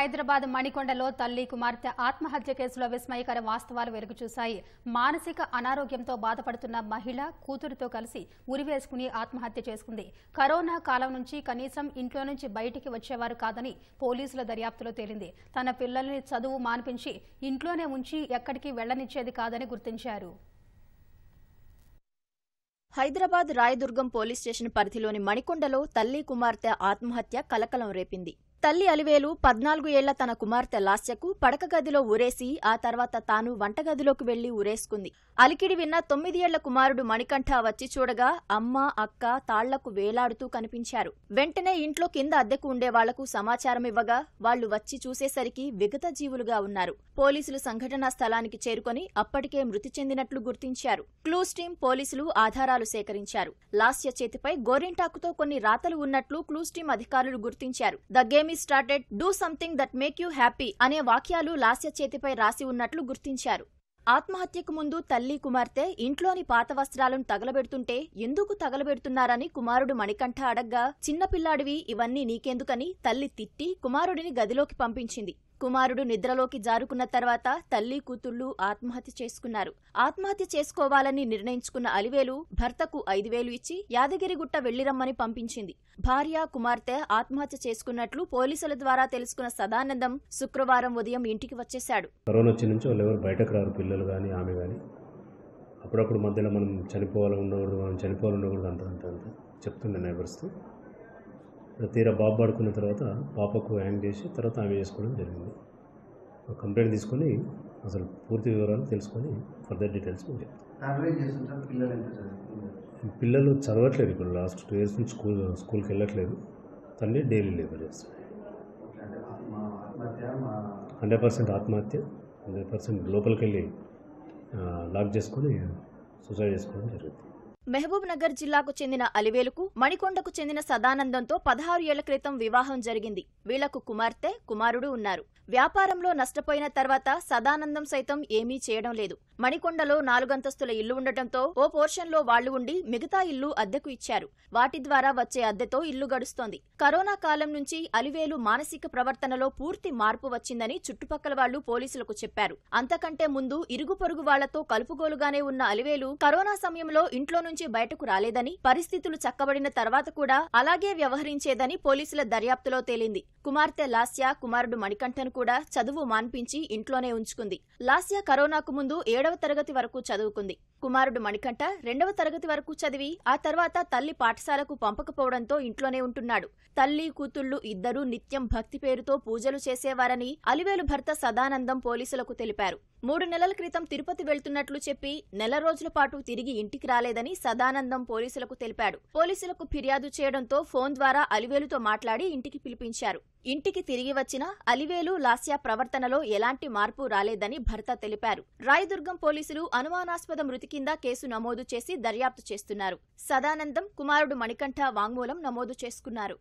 హైదరాబాద్ మణికొండలో తల్లి కుమార్తె ఆత్మహత్య కేసులో విస్మయకర వాస్తవాలు వెలుగుచూశాయి మానసిక అనారోగ్యంతో బాధపడుతున్న మహిళ కూతురుతో కలిసి ఉరివేసుకుని ఆత్మహత్య చేసుకుంది కరోనా కాలం నుంచి కనీసం ఇంట్లో నుంచి బయటికి వచ్చేవారు కాదని పోలీసుల దర్యాప్తులో తేలింది తన పిల్లల్ని చదువు మానిపించి ఇంట్లోనే ఉంచి ఎక్కడికి వెళ్లనిచ్చేది కాదని గుర్తించారు హైదరాబాద్ రాయదుర్గం పోలీస్ స్టేషన్ పరిధిలోని మణికొండలో తల్లి కుమార్తె ఆత్మహత్య కలకలం రేపింది తల్లి అలివేలు పద్నాలుగు ఏళ్ల తన కుమార్తె లాస్యకు పడక గదిలో ఉరేసి ఆ తర్వాత తాను వంటగదిలోకి వెళ్లి ఉరేసుకుంది అలికిడి విన్న తొమ్మిది ఏళ్ల కుమారుడు మణికంఠ వచ్చి చూడగా అమ్మ అక్క తాళ్లకు వేలాడుతూ కనిపించారు వెంటనే ఇంట్లో కింద అద్దెకు ఉండే వాళ్లకు సమాచారం ఇవ్వగా వాళ్లు వచ్చి చూసేసరికి విగత జీవులుగా ఉన్నారు పోలీసులు సంఘటనా స్థలానికి చేరుకొని అప్పటికే మృతి చెందినట్లు గుర్తించారు క్లూస్ టీం పోలీసులు ఆధారాలు సేకరించారు లాస్య చేతిపై గోరింటాకుతో కొన్ని రాతలు ఉన్నట్లు క్లూస్ టీం అధికారులు గుర్తించారు the economy started do something that make you happy అనే వాక్యాలు లాస్య చేతిపై రాసి ఉన్నట్లు గుర్తించారు ఆత్మహత్యకు ముందు తల్లి కుమార్తె ఇంట్లోని పాత వస్త్రాలను తగలబెడుతుంటే ఎందుకు తగలబెడుతున్నారని కుమారుడు మణికంఠ అడగ్గా చిన్నపిల్లాడివి ఇవన్నీ నీకెందుకని తల్లి తిట్టి కుమారుడిని గదిలోకి పంపించింది కుమారుడు నిద్రలోకి జారుకున్న తర్వాత తల్లి కూతుళ్లు ఆత్మహత్య చేసుకున్నారు ఆత్మహత్య చేసుకోవాలని నిర్ణయించుకున్న అలివేలు భర్తకు ఐదు వేలు ఇచ్చి యాదగిరిగుట్ట వెళ్లిరమ్మని పంపించింది భార్య కుమార్తె ఆత్మహత్య చేసుకున్నట్లు పోలీసుల ద్వారా తెలుసుకున్న సదానందం శుక్రవారం ఉదయం ఇంటికి వచ్చేశాడు అప్పుడప్పుడు మధ్యలో మనం చనిపోవాలి ఉండకూడదు మనం చనిపోవాలి ఉండకూడదు అంత అంత అంత చెప్తుండే తీరా బాబు పడుకున్న తర్వాత పాపకు హ్యాంగ్ చేసి తర్వాత ఆమె చేసుకోవడం జరిగింది కంప్లైంట్ తీసుకొని అసలు పూర్తి వివరాలు తెలుసుకొని ఫర్దర్ డీటెయిల్స్ మేము పిల్లలు చదవట్లేదు ఇప్పుడు లాస్ట్ టూ ఇయర్స్ నుంచి స్కూల్ స్కూల్కి వెళ్ళట్లేదు తండ్రి డైలీ లేబర్ చేస్తాడు హండ్రెడ్ పర్సెంట్ ఆత్మహత్య హండ్రెడ్ పర్సెంట్ లోపలికి వెళ్ళి లాక్ చేసుకొని సూసైడ్ చేసుకోవడం జరుగుతుంది నగర్ జిల్లాకు చెందిన అలివేలుకు మణికొండకు చెందిన సదానందంతో పదహారు ఏళ్ల క్రితం వివాహం జరిగింది వీళ్లకు కుమార్తె కుమారుడు ఉన్నారు వ్యాపారంలో నష్టపోయిన తర్వాత సదానందం సైతం ఏమీ చేయడం లేదు మణికొండలో నాలుగంతస్తుల ఇల్లు ఉండటంతో ఓ పోర్షన్లో వాళ్లు ఉండి మిగతా ఇల్లు అద్దెకు ఇచ్చారు వాటి ద్వారా వచ్చే అద్దెతో ఇల్లు గడుస్తోంది కరోనా కాలం నుంచి అలివేలు మానసిక ప్రవర్తనలో పూర్తి మార్పు వచ్చిందని చుట్టుపక్కల వాళ్లు పోలీసులకు చెప్పారు అంతకంటే ముందు ఇరుగు పొరుగు వాళ్లతో కలుపుగోలుగానే ఉన్న అలివేలు కరోనా సమయంలో ఇంట్లో నుంచి బయటకు రాలేదని పరిస్థితులు చక్కబడిన తర్వాత కూడా అలాగే వ్యవహరించేదని పోలీసుల దర్యాప్తులో తేలింది కుమార్తె లాస్య కుమారుడు మణికంఠన్ కూడా చదువు మాన్పించి ఇంట్లోనే ఉంచుకుంది లాస్య కరోనాకు ముందు ఏడో రెండవ తరగతి వరకు చదువుకుంది కుమారుడు మణికంఠ రెండవ తరగతి వరకు చదివి ఆ తర్వాత తల్లి పాఠశాలకు పంపకపోవడంతో ఇంట్లోనే ఉంటున్నాడు తల్లి కూతుళ్లు ఇద్దరూ నిత్యం భక్తి పేరుతో పూజలు చేసేవారని అలివేలు భర్త సదానందం పోలీసులకు తెలిపారు మూడు నెలల క్రితం తిరుపతి వెళ్తున్నట్లు చెప్పి నెల రోజుల పాటు తిరిగి ఇంటికి రాలేదని సదానందం పోలీసులకు తెలిపాడు పోలీసులకు ఫిర్యాదు చేయడంతో ఫోన్ ద్వారా అలివేలుతో మాట్లాడి ఇంటికి పిలిపించారు ఇంటికి తిరిగి వచ్చిన అలివేలు లాస్యా ప్రవర్తనలో ఎలాంటి మార్పు రాలేదని భర్త తెలిపారు రాయదుర్గం పోలీసులు అనుమానాస్పద మృతి కింద కేసు నమోదు చేసి దర్యాప్తు చేస్తున్నారు సదానందం కుమారుడు మణికంఠ వాంగ్మూలం నమోదు చేసుకున్నారు